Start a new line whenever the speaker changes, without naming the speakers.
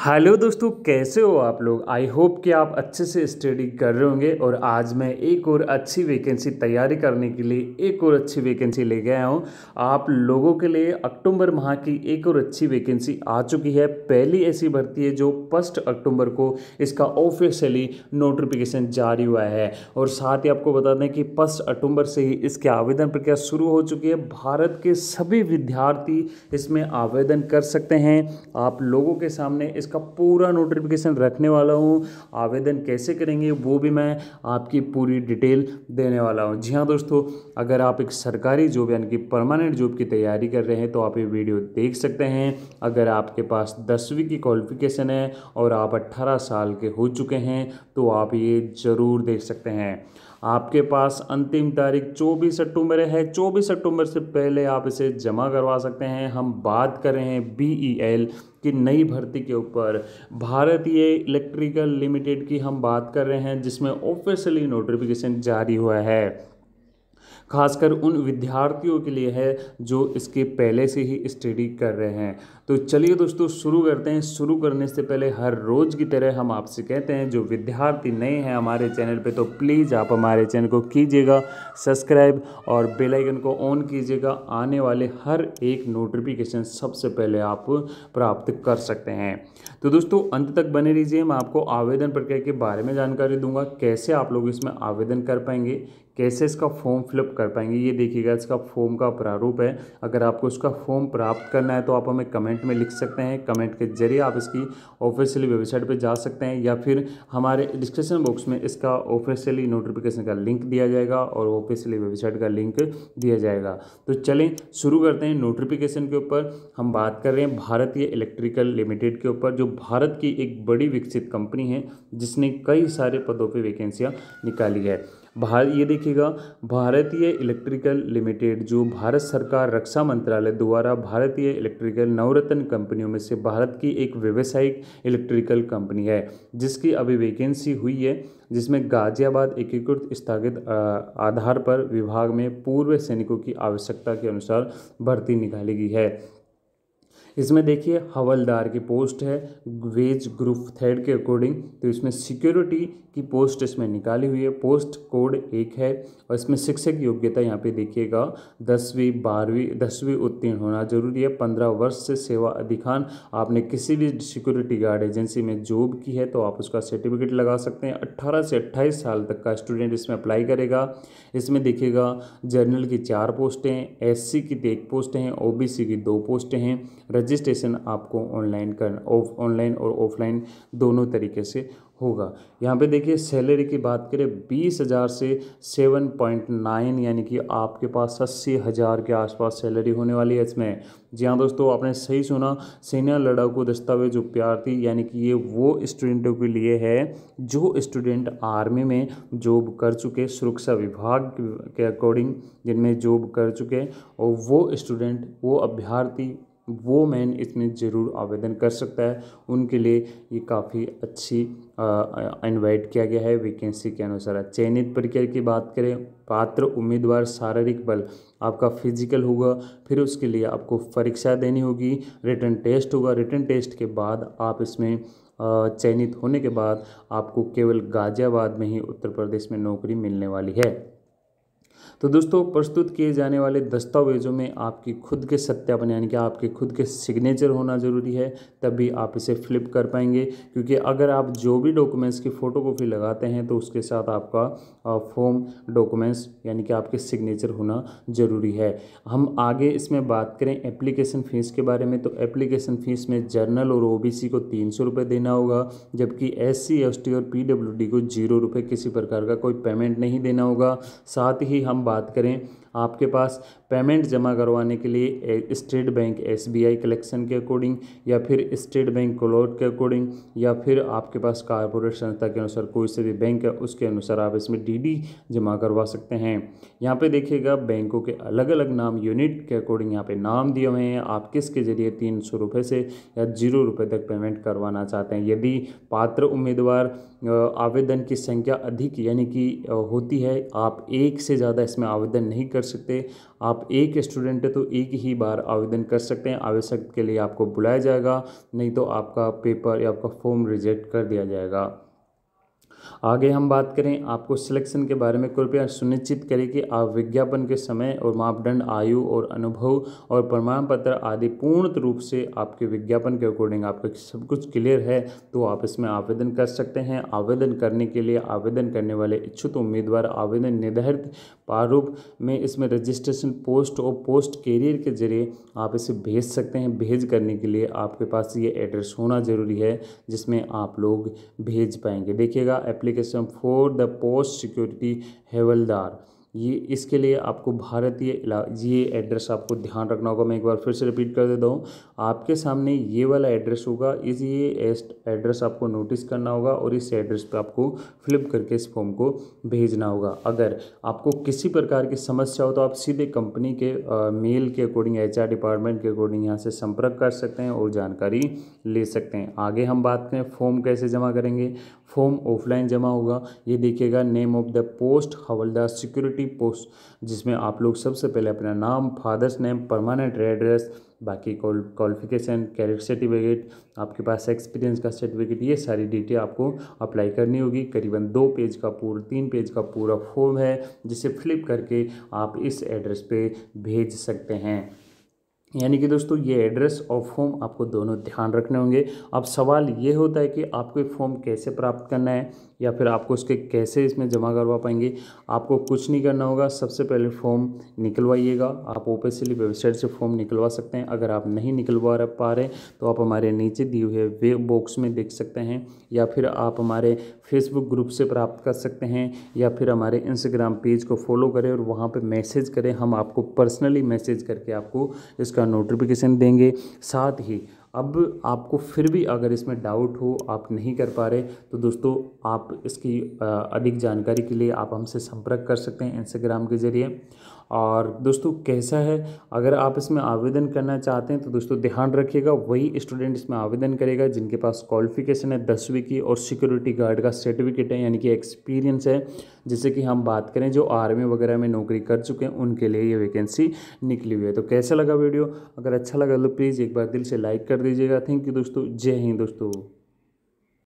hello दोस्तों कैसे हो आप लोग आई होप कि आप अच्छे से स्टडी कर रहे होंगे और आज मैं एक और अच्छी वैकेंसी तैयारी करने के लिए एक और अच्छी वैकेंसी ले गया हूँ आप लोगों के लिए अक्टूबर माह की एक और अच्छी वैकेंसी आ चुकी है पहली ऐसी भर्ती है जो फर्स्ट अक्टूबर को इसका ऑफिशियली नोटिफिकेशन जारी हुआ है और साथ ही आपको बता दें कि फर्स्ट अक्टूबर से ही इसके आवेदन प्रक्रिया शुरू हो चुकी है भारत के सभी विद्यार्थी इसमें आवेदन कर सकते हैं आप लोगों के सामने इसका पूरा नोटिफिकेशन रखने वाला हूँ आवेदन कैसे करेंगे वो भी मैं आपकी पूरी डिटेल देने वाला हूँ जी हाँ दोस्तों अगर आप एक सरकारी जॉब यानी कि परमानेंट जॉब की तैयारी कर रहे हैं तो आप ये वीडियो देख सकते हैं अगर आपके पास दसवीं की क्वालिफिकेशन है और आप अट्ठारह साल के हो चुके हैं तो आप ये ज़रूर देख सकते हैं आपके पास अंतिम तारीख 24 अक्टूबर है 24 अक्टूबर से पहले आप इसे जमा करवा सकते हैं हम बात कर रहे हैं बी ई एल की नई भर्ती के ऊपर भारतीय इलेक्ट्रिकल लिमिटेड की हम बात कर रहे हैं जिसमें ऑफिशियली नोटिफिकेशन जारी हुआ है खासकर उन विद्यार्थियों के लिए है जो इसके पहले से ही स्टडी कर रहे हैं तो चलिए दोस्तों शुरू करते हैं शुरू करने से पहले हर रोज़ की तरह हम आपसे कहते हैं जो विद्यार्थी नए हैं हमारे चैनल पे तो प्लीज़ आप हमारे चैनल को कीजिएगा सब्सक्राइब और बेल आइकन को ऑन कीजिएगा आने वाले हर एक नोटिफिकेशन सबसे पहले आप प्राप्त कर सकते हैं तो दोस्तों अंत तक बने रहिए मैं आपको आवेदन प्रक्रिया के बारे में जानकारी दूंगा कैसे आप लोग इसमें आवेदन कर पाएंगे कैसे इसका फॉर्म फिलअप कर पाएंगे ये देखिएगा इसका फॉर्म का प्रारूप है अगर आपको इसका फॉर्म प्राप्त करना है तो आप हमें कमेंट में लिख सकते हैं कमेंट के जरिए आप इसकी ऑफिशियली वेबसाइट पर जा सकते हैं या फिर हमारे डिस्क्रिप्शन बॉक्स में इसका ऑफिशियली नोटिफिकेशन का लिंक दिया जाएगा और ऑफिशियली वेबसाइट का लिंक दिया जाएगा तो चलें शुरू करते हैं नोटिफिकेशन के ऊपर हम बात कर रहे हैं भारतीय इलेक्ट्रिकल लिमिटेड के ऊपर जो भारत की एक बड़ी विकसित कंपनी है जिसने कई सारे पदों पर वैकेंसियाँ निकाली है भार ये देखिएगा भारतीय इलेक्ट्रिकल लिमिटेड जो भारत सरकार रक्षा मंत्रालय द्वारा भारतीय इलेक्ट्रिकल नवरत्न कंपनियों में से भारत की एक व्यावसायिक इलेक्ट्रिकल कंपनी है जिसकी अभी वैकेंसी हुई है जिसमें गाजियाबाद एकीकृत स्थापित आधार पर विभाग में पूर्व सैनिकों की आवश्यकता के अनुसार भर्ती निकाली गई है इसमें देखिए हवलदार की पोस्ट है वेज ग्रुप थर्ड के अकॉर्डिंग तो इसमें सिक्योरिटी की पोस्ट इसमें निकाली हुई है पोस्ट कोड एक है और इसमें शिक्षक योग्यता यहाँ पे देखिएगा दसवीं बारहवीं दसवीं उत्तीर्ण होना जरूरी है पंद्रह वर्ष से सेवा अधिकान आपने किसी भी सिक्योरिटी गार्ड एजेंसी में जॉब की है तो आप उसका सर्टिफिकेट लगा सकते हैं अट्ठारह से अट्ठाईस साल तक का स्टूडेंट इसमें अप्लाई करेगा इसमें देखिएगा जर्नल की चार पोस्टें एस की एक पोस्ट हैं ओ की दो पोस्टें हैं रजिस्ट्रेशन आपको ऑनलाइन कर ऑनलाइन और ऑफलाइन दोनों तरीके से होगा यहाँ पे देखिए सैलरी की बात करें बीस हज़ार से सेवन पॉइंट नाइन यानी कि आपके पास अस्सी हज़ार के आसपास सैलरी होने वाली है इसमें जी हाँ दोस्तों आपने सही सुना सेना लड़ाकू दस्तावेज उपयार्थी यानी कि ये वो स्टूडेंटों के लिए है जो स्टूडेंट आर्मी में जॉब कर चुके सुरक्षा विभाग के अकॉर्डिंग जिनमें जॉब कर चुके और वो स्टूडेंट वो अभ्यार्थी वो मैन इसमें ज़रूर आवेदन कर सकता है उनके लिए ये काफ़ी अच्छी इनवाइट किया गया है वैकेंसी के अनुसार चयनित प्रक्रिया की बात करें पात्र उम्मीदवार शारीरिक बल आपका फिजिकल होगा फिर उसके लिए आपको परीक्षा देनी होगी रिटर्न टेस्ट होगा रिटर्न टेस्ट के बाद आप इसमें चयनित होने के बाद आपको केवल गाज़ियाबाद में ही उत्तर प्रदेश में नौकरी मिलने वाली है तो दोस्तों प्रस्तुत किए जाने वाले दस्तावेज़ों में आपकी खुद के सत्यापन यानी कि आपके खुद के सिग्नेचर होना ज़रूरी है तभी आप इसे फ्लिप कर पाएंगे क्योंकि अगर आप जो भी डॉक्यूमेंट्स की फ़ोटोकॉपी लगाते हैं तो उसके साथ आपका फॉर्म डॉक्यूमेंट्स यानी कि आपके सिग्नेचर होना ज़रूरी है हम आगे इसमें बात करें एप्लीकेशन फ़ीस के बारे में तो एप्लीकेशन फ़ीस में जर्नल और ओ को तीन सौ रुपये देना होगा जबकि एस सी एस टी और पी डब्ल्यू डी को जीरो रुपये किसी प्रकार का कोई पेमेंट नहीं देना होगा साथ ही हम बात करें आपके पास पेमेंट जमा करवाने के लिए स्टेट बैंक एसबीआई कलेक्शन के अकॉर्डिंग या फिर स्टेट बैंक क्लोड के अकॉर्डिंग या फिर आपके पास कारपोरेट संस्था के अनुसार कोई से भी बैंक है उसके अनुसार आप इसमें डीडी जमा करवा सकते हैं यहाँ पे देखिएगा बैंकों के अलग अलग नाम यूनिट के अकॉर्डिंग यहाँ पे नाम दिए हुए हैं आप किसके जरिए तीन सौ रुपये से या जीरो रुपये तक पेमेंट करवाना चाहते हैं यदि पात्र उम्मीदवार आवेदन की संख्या अधिक यानी कि होती है आप एक से ज़्यादा इसमें आवेदन नहीं कर कर सकते आप एक स्टूडेंट है तो एक ही बार आवेदन कर सकते हैं आवश्यक के लिए आपको बुलाया जाएगा नहीं तो आपका पेपर या आपका फॉर्म रिजेक्ट कर दिया जाएगा आगे हम बात करें आपको सिलेक्शन के बारे में कृपया सुनिश्चित करें कि आप विज्ञापन के समय और मापदंड आयु और अनुभव और प्रमाण पत्र आदि पूर्ण रूप से आपके विज्ञापन के अकॉर्डिंग आपका सब कुछ क्लियर है तो आप इसमें आवेदन कर सकते हैं आवेदन करने के लिए आवेदन करने वाले इच्छुक उम्मीदवार आवेदन निर्धारित प्रारूप में इसमें रजिस्ट्रेशन पोस्ट और पोस्ट कैरियर के जरिए आप इसे भेज सकते हैं भेज करने के लिए आपके पास ये एड्रेस होना ज़रूरी है जिसमें आप लोग भेज पाएंगे देखिएगा application for the post security हेवलदार ये इसके लिए आपको भारतीय ये एड्रेस आपको ध्यान रखना होगा मैं एक बार फिर से रिपीट कर देता हूँ आपके सामने ये वाला एड्रेस होगा इस ये एड्रेस आपको नोटिस करना होगा और इस एड्रेस पे आपको फ्लिप करके इस फॉर्म को भेजना होगा अगर आपको किसी प्रकार की समस्या हो तो आप सीधे कंपनी के आ, मेल के अकॉर्डिंग एच डिपार्टमेंट के अकॉर्डिंग यहाँ से संपर्क कर सकते हैं और जानकारी ले सकते हैं आगे हम बात करें फॉर्म कैसे जमा करेंगे फॉर्म ऑफलाइन जमा होगा ये देखिएगा नेम ऑफ द पोस्ट हवलदार सिक्योरिटी पोस्ट जिसमें आप लोग सबसे पहले अपना नाम फादर्स नेम परमानेंट एड्रेस बाकी क्वालिफिकेशन कैरियर सर्टिफिकेट आपके पास एक्सपीरियंस का सर्टिफिकेट ये सारी डिटेल आपको अप्लाई करनी होगी करीबन दो पेज का पूरा तीन पेज का पूरा फॉर्म है जिसे फ्लिप करके आप इस एड्रेस पे भेज सकते हैं यानी कि दोस्तों ये एड्रेस और फॉर्म आपको दोनों ध्यान रखने होंगे अब सवाल ये होता है कि आपको ये फॉर्म कैसे प्राप्त करना है या फिर आपको उसके कैसे इसमें जमा करवा पाएंगे आपको कुछ नहीं करना होगा सबसे पहले फॉर्म निकलवाइएगा आप ओपेसिली वेबसाइट से फॉर्म निकलवा सकते हैं अगर आप नहीं निकलवा पा रहे तो आप हमारे नीचे दिए हुए वे बॉक्स में देख सकते हैं या फिर आप हमारे फेसबुक ग्रुप से प्राप्त कर सकते हैं या फिर हमारे इंस्टाग्राम पेज को फॉलो करें और वहाँ पर मैसेज करें हम आपको पर्सनली मैसेज करके आपको इसका नोटिफिकेशन देंगे साथ ही अब आपको फिर भी अगर इसमें डाउट हो आप नहीं कर पा रहे तो दोस्तों आप इसकी अधिक जानकारी के लिए आप हमसे संपर्क कर सकते हैं इंस्टाग्राम के ज़रिए और दोस्तों कैसा है अगर आप इसमें आवेदन करना चाहते हैं तो दोस्तों ध्यान रखिएगा वही स्टूडेंट इसमें आवेदन करेगा जिनके पास क्वालिफिकेशन है दसवीं की और सिक्योरिटी गार्ड का सर्टिफिकेट है यानी कि एक्सपीरियंस है जैसे कि हम बात करें जो आर्मी वगैरह में नौकरी कर चुके हैं उनके लिए ये वैकेंसी निकली हुई है तो कैसा लगा वीडियो अगर अच्छा लगा तो प्लीज़ एक बार दिल से लाइक कर दीजिएगा थैंक यू दोस्तों जय हिंद दोस्तों